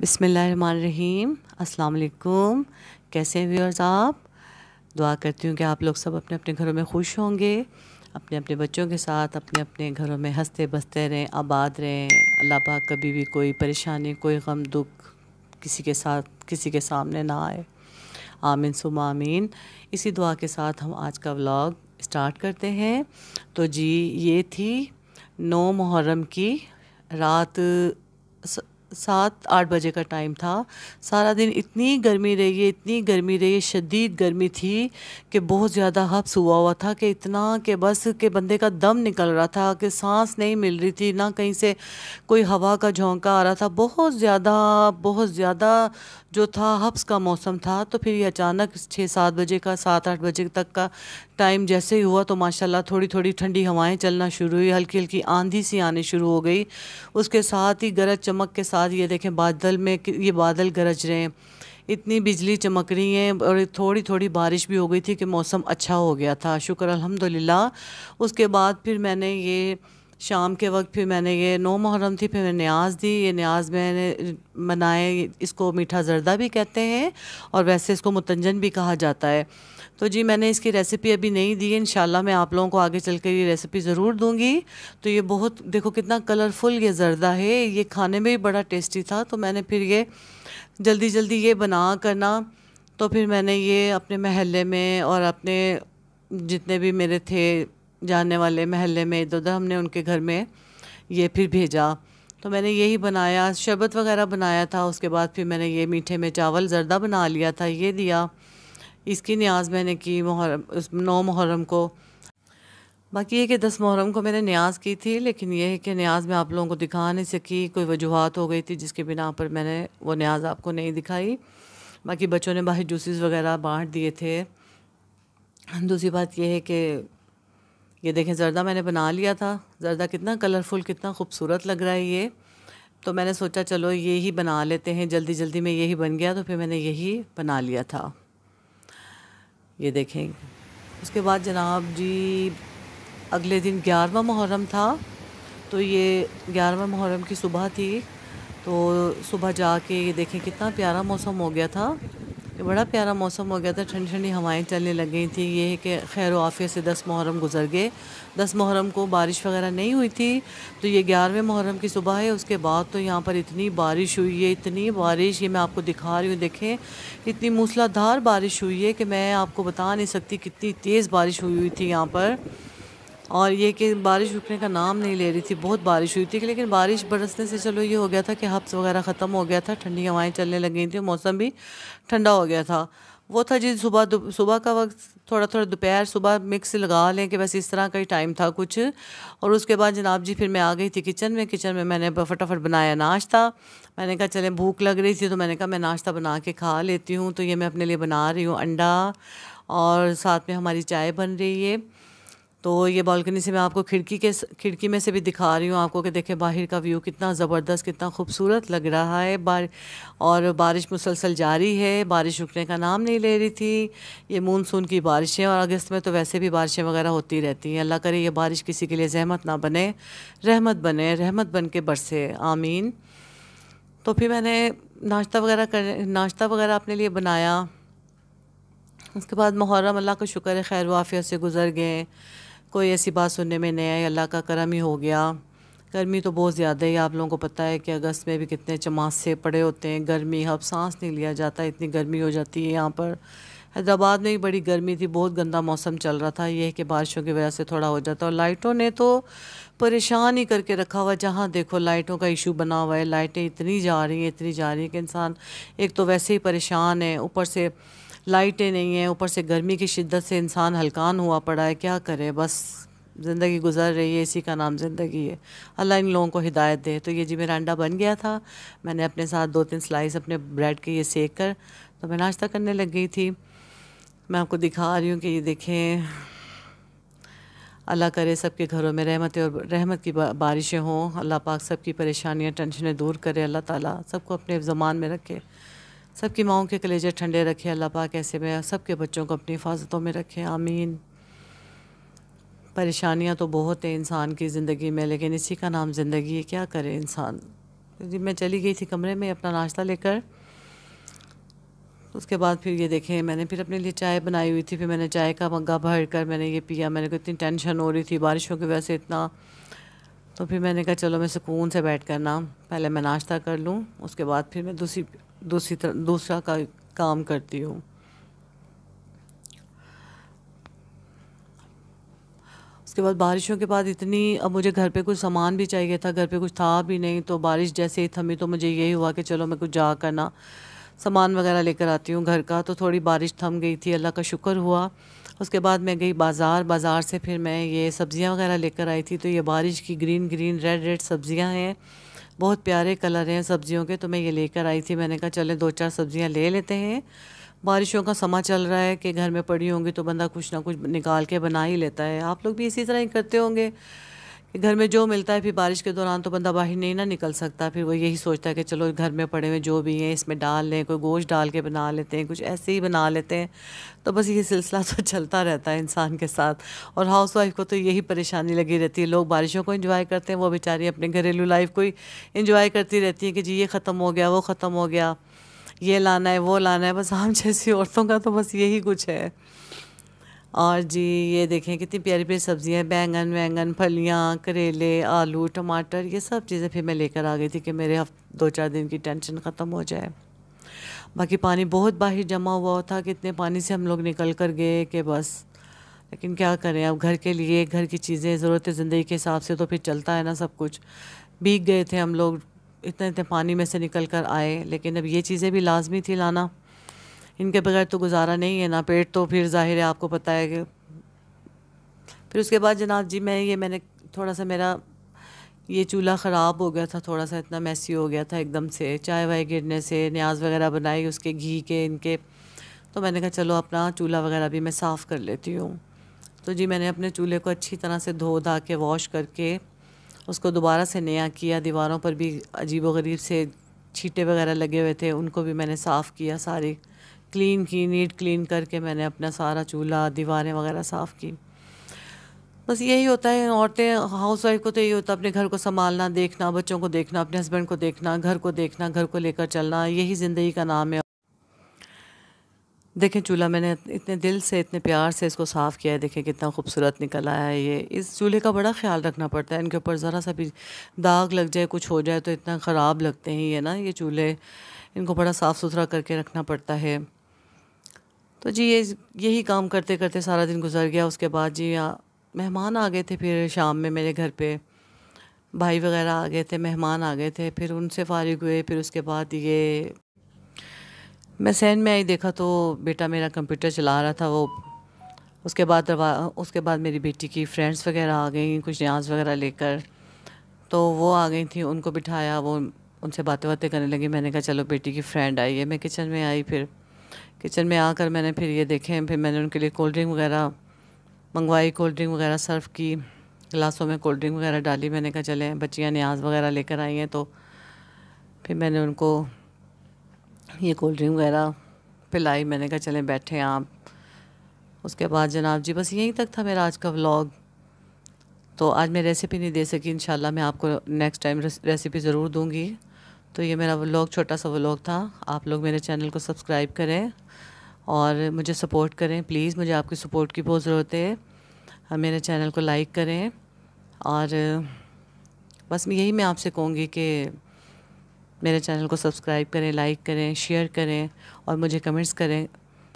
बिसमीम असलकुम कैसे हैं व्यूअर्स आप दुआ करती हूँ कि आप लोग सब अपने अपने घरों में खुश होंगे अपने अपने बच्चों के साथ अपने अपने घरों में हंसते बसते रहें आबाद रहें अल्लाह पाक कभी भी कोई परेशानी कोई गम दुख किसी के साथ किसी के सामने ना आए आमिन सुम आमीन इसी दुआ के साथ हम आज का व्लॉग स्टार्ट करते हैं तो जी ये थी नौ मुहर्रम की रात स... सात आठ बजे का टाइम था सारा दिन इतनी गर्मी रही है इतनी गर्मी रही है शदीद गर्मी थी कि बहुत ज़्यादा हफ्स हुआ हुआ था कि इतना कि बस के बंदे का दम निकल रहा था कि सांस नहीं मिल रही थी ना कहीं से कोई हवा का झोंका आ रहा था बहुत ज़्यादा बहुत ज़्यादा जो था हफ्स का मौसम था तो फिर ये अचानक छः सात बजे का सात आठ बजे तक का टाइम जैसे ही हुआ तो माशाल्लाह थोड़ी थोड़ी ठंडी हवाएं चलना शुरू हुई हल्की हल्की आंधी सी आने शुरू हो गई उसके साथ ही गरज चमक के साथ बाद ये देखें बादल में ये बादल गरज रहे हैं इतनी बिजली चमक रही है और थोड़ी थोड़ी बारिश भी हो गई थी कि मौसम अच्छा हो गया था शुक्र अल्हम्दुलिल्लाह उसके बाद फिर मैंने ये शाम के वक्त फिर मैंने ये नौ मुहर्रम थी फिर मैंने न्याज़ दी ये न्याज़ मैंने मनाए इसको मीठा जर्दा भी कहते हैं और वैसे इसको मुतंजन भी कहा जाता है तो जी मैंने इसकी रेसिपी अभी नहीं दी इनशाला मैं आप लोगों को आगे चल कर ये रेसिपी ज़रूर दूंगी तो ये बहुत देखो कितना कलरफुल ये ज़रदा है ये खाने में भी बड़ा टेस्टी था तो मैंने फिर ये जल्दी जल्दी ये बना करना तो फिर मैंने ये अपने महल्ले में और अपने जितने भी मेरे थे जानने वाले महल्ले में इधर उधर हमने उनके घर में ये फिर भेजा तो मैंने यही बनाया शरबत वगैरह बनाया था उसके बाद फिर मैंने ये मीठे में चावल ज़रदा बना लिया था ये दिया इसकी न्याज मैंने की मुहर्रम उस नौ मुहर्रम को बाकी ये कि दस मुहर्रम को मैंने न्याज की थी लेकिन यह है कि न्याज मैं आप लोगों को दिखा नहीं सकी कोई वजूहत हो गई थी जिसके बिना पर मैंने वो न्याज आपको नहीं दिखाई बाकी बच्चों ने बाहर जूसेस वगैरह बांट दिए थे दूसरी बात यह है कि ये देखें जर्दा मैंने बना लिया था जर्दा कितना कलरफुल कितना खूबसूरत लग रहा है ये तो मैंने सोचा चलो ये ही बना लेते हैं जल्दी जल्दी में यही बन गया तो फिर मैंने यही बना लिया था ये देखें उसके बाद जनाब जी अगले दिन ग्यारहवा मुहर्रम था तो ये ग्यारहवा मुहर्रम की सुबह थी तो सुबह जाके ये देखें कितना प्यारा मौसम हो गया था बड़ा प्यारा मौसम हो गया था ठंडी ठंडी हवाएं चलने लग गई थी ये है कि खैर वाफ़िया से दस मुहर्रम गुजर गए दस मुहर्रम को बारिश वगैरह नहीं हुई थी तो ये ग्यारहवें मुहर्रम की सुबह है उसके बाद तो यहाँ पर इतनी बारिश हुई है इतनी बारिश ये मैं आपको दिखा रही हूँ देखें इतनी मूसलाधार बारिश हुई है कि मैं आपको बता नहीं सकती कितनी तेज़ बारिश हुई हुई थी यहाँ पर और ये कि बारिश रुकने का नाम नहीं ले रही थी बहुत बारिश हुई थी लेकिन बारिश बरसने से चलो ये हो गया था कि हफ्स वगैरह ख़त्म हो गया था ठंडी हवाएं चलने लग गई थी मौसम भी ठंडा हो गया था वो था जी सुबह सुबह का वक्त थोड़ा थोड़ा दोपहर सुबह मिक्स लगा लें कि बस इस तरह का ही टाइम था कुछ और उसके बाद जनाब जी फिर मैं आ गई थी किचन में किचन में मैंने फटाफट बनाया नाश्ता मैंने कहा चलें भूख लग रही थी तो मैंने कहा मैं नाश्ता बना के खा लेती हूँ तो ये मैं अपने लिए बना रही हूँ अंडा और साथ में हमारी चाय बन रही है तो ये बालकनी से मैं आपको खिड़की के खिड़की में से भी दिखा रही हूँ आपको कि देखें बाहर का व्यू कितना ज़बरदस्त कितना खूबसूरत लग रहा है बार और बारिश मुसलसल जारी है बारिश रुकने का नाम नहीं ले रही थी ये मूनसून की बारिशें और अगस्त में तो वैसे भी बारिशें वगैरह होती रहती हैं अल्लाह करे ये बारिश किसी के लिए जहमत ना बने रहमत बने रहमत बन के बरसे आमीन तो फिर मैंने नाश्ता वगैरह कर नाश्ता वगैरह अपने लिए बनाया उसके बाद मुहर्रम अल्लाह का शुक्र है खैर वाफिया से गुजर गए कोई ऐसी बात सुनने में नहीं आई अल्लाह का करम ही हो गया गर्मी तो बहुत ज़्यादा ही आप लोगों को पता है कि अगस्त में भी कितने चमासे पड़े होते हैं गर्मी अब सांस नहीं लिया जाता इतनी गर्मी हो जाती है यहाँ पर हैदराबाद में भी बड़ी गर्मी थी बहुत गंदा मौसम चल रहा था यह कि बारिशों की वजह से थोड़ा हो जाता और लाइटों ने तो परेशान ही करके रखा हुआ जहाँ देखो लाइटों का इशू बना हुआ है लाइटें इतनी जा रही हैं इतनी जा रही हैं कि इंसान एक तो वैसे ही परेशान है ऊपर से लाइटें नहीं हैं ऊपर से गर्मी की शिद्दत से इंसान हलकान हुआ पड़ा है क्या करे बस ज़िंदगी गुजर रही है इसी का नाम ज़िंदगी है अल्लाह इन लोगों को हिदायत दे तो ये जी मेरा अंडा बन गया था मैंने अपने साथ दो तीन स्लाइस अपने ब्रेड के ये सेक कर तो मैं नाश्ता करने लग गई थी मैं आपको दिखा रही हूँ कि ये देखें अल्लाह करे सबके घरों में रहमत और रहमत की बारिशें हों अल्लाह पाक सबकी परेशानियाँ टेंशनें दूर करे अल्लाह ताला सबको अपने ज़मान में रखे सबकी माओं के कलेजे ठंडे रखे अल्लाह पाक ऐसे में सबके बच्चों को अपनी हिफाजतों में रखे आमीन परेशानियां तो बहुत हैं इंसान की ज़िंदगी में लेकिन इसी का नाम ज़िंदगी है क्या करे इंसान जी मैं चली गई थी कमरे में अपना नाश्ता लेकर उसके बाद फिर ये देखें मैंने फिर अपने लिए चाय बनाई हुई थी फिर मैंने चाय का मग्गा भर कर मैंने ये पिया मैंने को इतनी टेंशन हो रही थी बारिशों की वजह से इतना तो फिर मैंने कहा चलो मैं सुकून से बैठ कर ना पहले मैं नाश्ता कर लूँ उसके बाद फिर मैं दूसरी दूसरी तरह दूसरा का, काम करती हूँ उसके बाद बारिशों के बाद इतनी अब मुझे घर पे कुछ सामान भी चाहिए था घर पे कुछ था भी नहीं तो बारिश जैसे ही थमी तो मुझे यही हुआ कि चलो मैं कुछ जा करना सामान वगैरह लेकर आती हूँ घर का तो थोड़ी बारिश थम गई थी अल्लाह का शुक्र हुआ उसके बाद मैं गई बाज़ार बाज़ार से फिर मैं ये सब्ज़ियाँ वगैरह लेकर आई थी तो ये बारिश की ग्रीन ग्रीन रेड रेड सब्ज़ियाँ हैं बहुत प्यारे कलर हैं सब्जियों के तो मैं ये लेकर आई थी मैंने कहा चले दो चार सब्जियां ले लेते हैं बारिशों का समा चल रहा है कि घर में पड़ी होंगी तो बंदा कुछ ना कुछ निकाल के बना ही लेता है आप लोग भी इसी तरह ही करते होंगे घर में जो मिलता है फिर बारिश के दौरान तो बंदा बाहर नहीं ना निकल सकता फिर वो यही सोचता है कि चलो घर में पड़े हुए जो भी हैं इसमें डाल लें कोई गोश्त डाल के बना लेते हैं कुछ ऐसे ही बना लेते हैं तो बस ये सिलसिला तो चलता रहता है इंसान के साथ और हाउस वाइफ को तो यही परेशानी लगी रहती है लोग बारिशों को इंजॉय करते हैं वो बेचारी अपने घरेलू लाइफ को ही इंजॉय करती रहती हैं कि जी ये ख़त्म हो गया वो ख़त्म हो गया ये लाना है वो लाना है बस हम जैसी औरतों का तो बस यही कुछ है और जी ये देखें कितनी प्यारी प्यारी सब्ज़ियाँ बैंगन वैंगन फलियाँ करेले आलू टमाटर ये सब चीज़ें फिर मैं लेकर आ गई थी कि मेरे हफ दो चार दिन की टेंशन ख़त्म हो जाए बाकी पानी बहुत बाहर जमा हुआ था कि इतने पानी से हम लोग निकल कर गए कि बस लेकिन क्या करें अब घर के लिए घर की चीज़ें ज़रूरत ज़िंदगी के हिसाब से तो फिर चलता है ना सब कुछ भीग गए थे हम लोग इतने इतने पानी में से निकल कर आए लेकिन अब ये चीज़ें भी लाजमी थी लाना इनके बगैर तो गुजारा नहीं है ना पेट तो फिर ज़ाहिर है आपको पता है कि फिर उसके बाद जनाब जी मैं ये मैंने थोड़ा सा मेरा ये चूल्हा ख़राब हो गया था थोड़ा सा इतना मैसी हो गया था एकदम से चाय वाय गिरने से न्याज वगैरह बनाई उसके घी के इनके तो मैंने कहा चलो अपना चूल्हा वगैरह भी मैं साफ़ कर लेती हूँ तो जी मैंने अपने चूल्हे को अच्छी तरह से धो धा के वॉश करके उसको दोबारा से नया किया दीवारों पर भी अजीब व गरीब से छीटे वगैरह लगे हुए थे उनको भी मैंने साफ़ किया सारी क्लीन की नीट क्लीन करके मैंने अपना सारा चूल्हा दीवारें वगैरह साफ़ की बस यही होता है औरतें हाउस वाइफ को तो यही होता है अपने घर को संभालना देखना बच्चों को देखना अपने हस्बैंड को देखना घर को देखना घर को लेकर चलना यही ज़िंदगी का नाम है देखें चूल्हा मैंने इतने दिल से इतने प्यार से इसको साफ़ किया है देखें कितना खूबसूरत निकल आया है ये इस चूल्हे का बड़ा ख्याल रखना पड़ता है इनके ऊपर ज़रा सा भी दाग लग जाए कुछ हो जाए तो इतना ख़राब लगते हैं ये ना ये चूल्हे इनको बड़ा साफ़ सुथरा करके रखना पड़ता है तो जी ये यही काम करते करते सारा दिन गुजर गया उसके बाद जी मेहमान आ गए थे फिर शाम में मेरे घर पे भाई वगैरह आ गए थे मेहमान आ गए थे फिर उनसे फारिग हुए फिर उसके बाद ये मैं सहन में आई देखा तो बेटा मेरा कंप्यूटर चला रहा था वो उसके बाद उसके बाद मेरी बेटी की फ्रेंड्स वगैरह आ गई कुछ न्याज वगैरह लेकर तो वो आ गई थी उनको बिठाया वो उनसे बातें बातें करने लगी मैंने कहा चलो बेटी की फ्रेंड आई है मैं किचन में आई फिर किचन में आकर मैंने फिर ये देखे फिर मैंने उनके लिए कोल्ड ड्रिंक वगैरह मंगवाई कोल्ड ड्रिंक वगैरह सर्व की गिलासों में कोल्ड ड्रिंक वगैरह डाली मैंने कहा चले बच्चियाँ न्याज वगैरह लेकर आई हैं तो फिर मैंने उनको ये कोल्ड ड्रिंक वगैरह पिलाई मैंने कहा चलें बैठे आप उसके बाद जनाब जी बस यहीं तक था मेरा आज का व्लॉग तो आज मैं रेसिपी नहीं दे सकी इन मैं आपको नेक्स्ट टाइम रेसिपी ज़रूर दूँगी तो ये मेरा व्लॉग छोटा सा व्लॉग था आप लोग मेरे चैनल को सब्सक्राइब करें और मुझे सपोर्ट करें प्लीज़ मुझे आपकी सपोर्ट की बहुत ज़रूरत है हाँ, मेरे चैनल को लाइक करें और बस यही मैं आपसे कहूँगी कि मेरे चैनल को सब्सक्राइब करें लाइक करें शेयर करें और मुझे कमेंट्स करें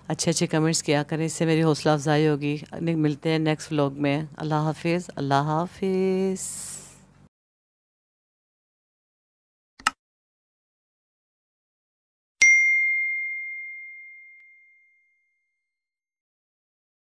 अच्छे अच्छे कमेंट्स किया करें इससे मेरी हौसला अफजाई होगी मिलते हैं नेक्स्ट व्लॉग में अल्लाह हाफिज़ अल्लाह हाफिज़